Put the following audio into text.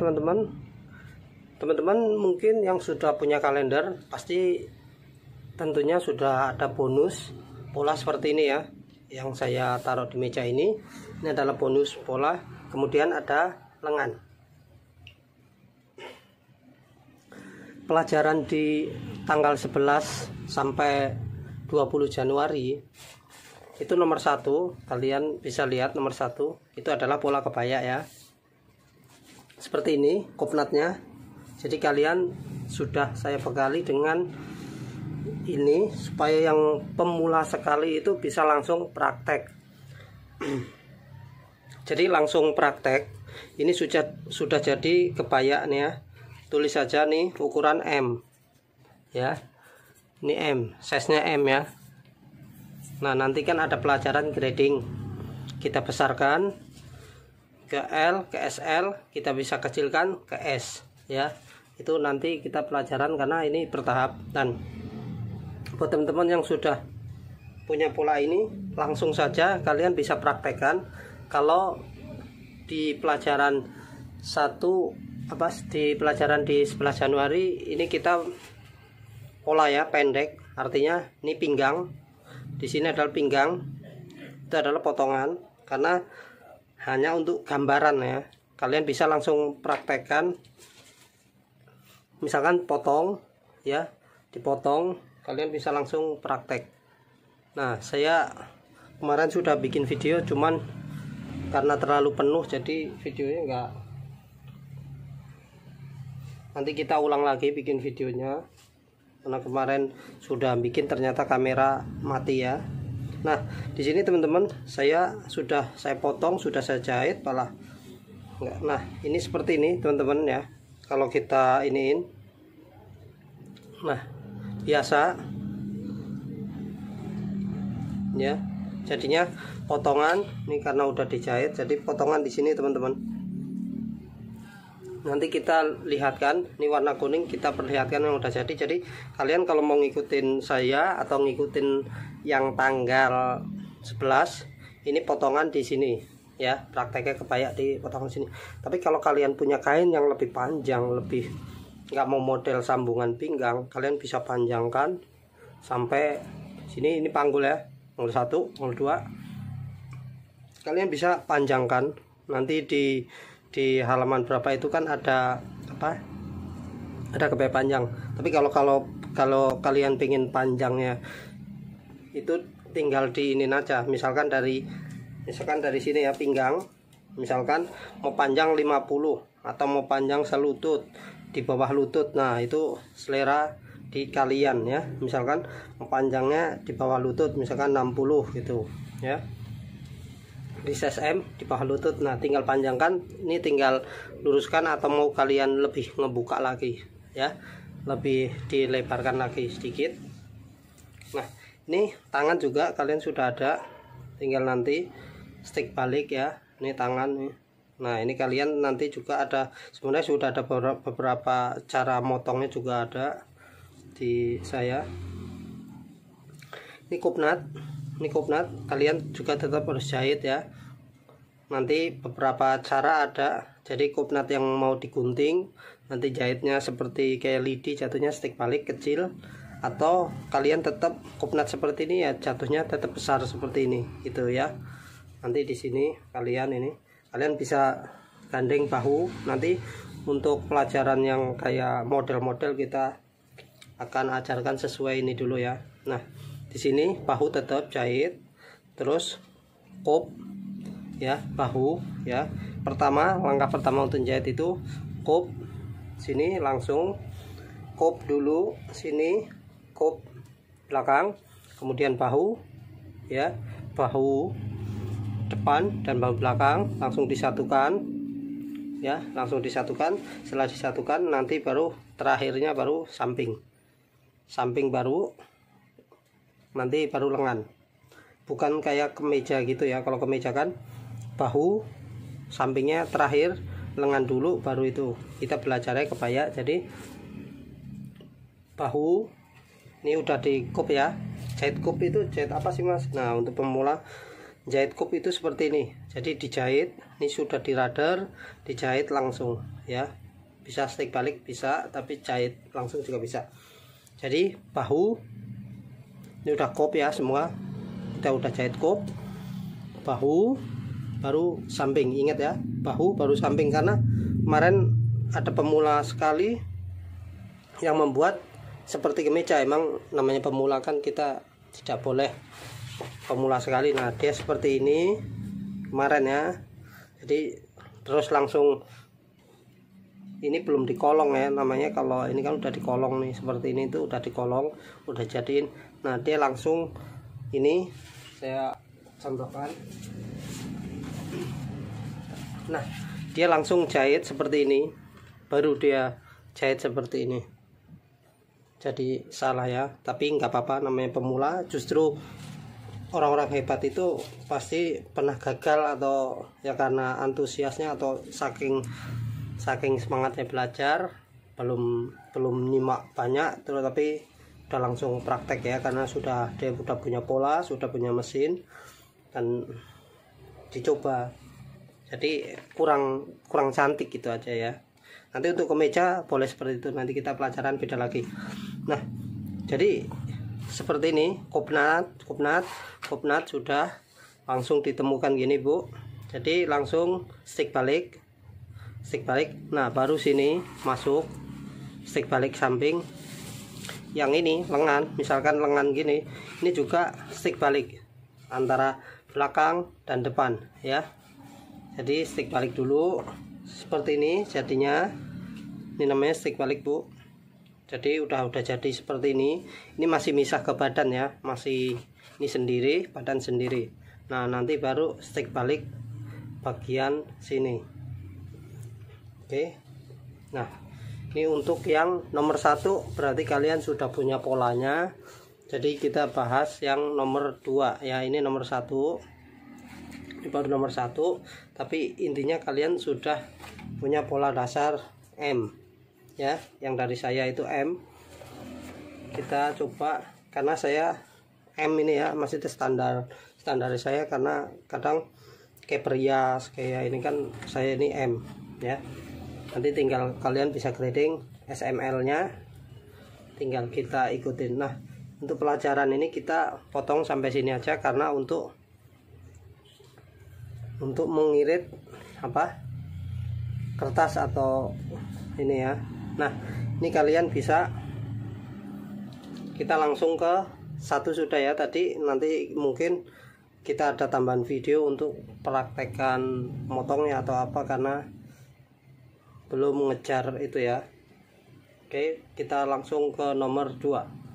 teman-teman teman-teman mungkin yang sudah punya kalender pasti tentunya sudah ada bonus pola seperti ini ya yang saya taruh di meja ini ini adalah bonus pola kemudian ada lengan pelajaran di tanggal 11 sampai 20 Januari itu nomor satu kalian bisa lihat nomor satu itu adalah pola kebaya ya seperti ini kopnatnya jadi kalian sudah saya bekali dengan ini supaya yang pemula sekali itu bisa langsung praktek jadi langsung praktek ini sudah sudah jadi kebayaan ya tulis saja nih ukuran M ya ini M size nya M ya nah nanti kan ada pelajaran grading kita besarkan ke L ke SL kita bisa kecilkan ke S ya itu nanti kita pelajaran karena ini bertahap dan buat teman-teman yang sudah punya pola ini langsung saja kalian bisa praktekkan kalau di pelajaran satu apa di pelajaran di 11 Januari ini kita pola ya pendek artinya ini pinggang di sini adalah pinggang itu adalah potongan karena hanya untuk gambaran ya kalian bisa langsung praktekkan misalkan potong ya dipotong kalian bisa langsung praktek nah saya kemarin sudah bikin video cuman karena terlalu penuh jadi videonya enggak nanti kita ulang lagi bikin videonya karena kemarin sudah bikin ternyata kamera mati ya nah di sini teman-teman saya sudah saya potong sudah saya jahit pala. nah ini seperti ini teman-teman ya kalau kita iniin nah biasa ya jadinya potongan ini karena udah dijahit jadi potongan di sini teman-teman nanti kita lihatkan ini warna kuning kita perlihatkan yang udah jadi jadi kalian kalau mau ngikutin saya atau ngikutin yang tanggal 11 ini potongan di sini ya prakteknya kebaya di potongan sini tapi kalau kalian punya kain yang lebih panjang lebih nggak mau model sambungan pinggang kalian bisa panjangkan sampai sini ini panggul ya panggul satu panggul dua kalian bisa panjangkan nanti di di halaman berapa itu kan ada apa ada kebe panjang tapi kalau kalau kalau kalian pingin panjangnya itu tinggal diinin aja misalkan dari misalkan dari sini ya pinggang misalkan mau panjang 50 atau mau panjang selutut di bawah lutut nah itu selera di kalian ya misalkan panjangnya di bawah lutut misalkan 60 gitu ya di M di bawah lutut nah tinggal panjangkan ini tinggal luruskan atau mau kalian lebih ngebuka lagi ya lebih dilebarkan lagi sedikit nah ini tangan juga kalian sudah ada tinggal nanti stick balik ya ini tangan nih Nah ini kalian nanti juga ada sebenarnya sudah ada beberapa cara motongnya juga ada di saya. Ini kupnat ini kupnat kalian juga tetap harus jahit ya nanti beberapa cara ada jadi kupnat yang mau digunting nanti jahitnya seperti kayak lidi jatuhnya stick balik kecil atau kalian tetap kupnat seperti ini ya jatuhnya tetap besar seperti ini gitu ya nanti di sini kalian ini kalian bisa gandeng bahu nanti untuk pelajaran yang kayak model-model kita akan ajarkan sesuai ini dulu ya nah di sini bahu tetap jahit terus kop ya bahu ya pertama langkah pertama untuk jahit itu kop sini langsung kop dulu sini kop belakang kemudian bahu ya bahu depan dan bahu belakang langsung disatukan ya langsung disatukan setelah disatukan nanti baru terakhirnya baru samping samping baru nanti baru lengan bukan kayak kemeja gitu ya kalau kemeja kan bahu sampingnya terakhir lengan dulu baru itu kita belajarnya kebaya jadi bahu ini udah di cup ya jahit cup itu jahit apa sih mas nah untuk pemula jahit cup itu seperti ini jadi dijahit ini sudah di radar dijahit langsung ya bisa stick balik bisa tapi jahit langsung juga bisa jadi bahu ini udah kop ya semua kita udah jahit kop bahu baru samping ingat ya bahu baru samping karena kemarin ada pemula sekali yang membuat seperti kemeja emang namanya pemula kan kita tidak boleh pemula sekali nah dia seperti ini kemarin ya jadi terus langsung ini belum dikolong ya namanya kalau ini kan udah dikolong nih seperti ini itu udah dikolong udah jadiin nah dia langsung ini saya contohkan nah dia langsung jahit seperti ini baru dia jahit seperti ini jadi salah ya tapi nggak apa-apa namanya pemula justru orang-orang hebat itu pasti pernah gagal atau ya karena antusiasnya atau saking saking semangatnya belajar belum belum nyimak banyak terus tapi sudah langsung praktek ya karena sudah dia sudah punya pola sudah punya mesin dan dicoba jadi kurang kurang cantik gitu aja ya nanti untuk kemeja boleh seperti itu nanti kita pelajaran beda lagi nah jadi seperti ini kopnat kopnat kopnat sudah langsung ditemukan gini bu jadi langsung stick balik stick balik nah baru sini masuk stick balik samping yang ini lengan misalkan lengan gini ini juga stick balik antara belakang dan depan ya jadi stick balik dulu seperti ini jadinya ini namanya stick balik bu jadi udah udah jadi seperti ini ini masih misah ke badan ya masih ini sendiri badan sendiri nah nanti baru stick balik bagian sini oke nah ini untuk yang nomor satu berarti kalian sudah punya polanya jadi kita bahas yang nomor dua ya ini nomor satu ini baru nomor satu tapi intinya kalian sudah punya pola dasar M ya yang dari saya itu M kita coba karena saya M ini ya masih standar standar saya karena kadang kayak perias kayak ini kan saya ini M ya nanti tinggal kalian bisa grading SML nya tinggal kita ikutin nah untuk pelajaran ini kita potong sampai sini aja karena untuk untuk mengirit apa kertas atau ini ya nah ini kalian bisa kita langsung ke satu sudah ya tadi nanti mungkin kita ada tambahan video untuk praktekan motongnya atau apa karena belum mengejar itu ya oke kita langsung ke nomor 2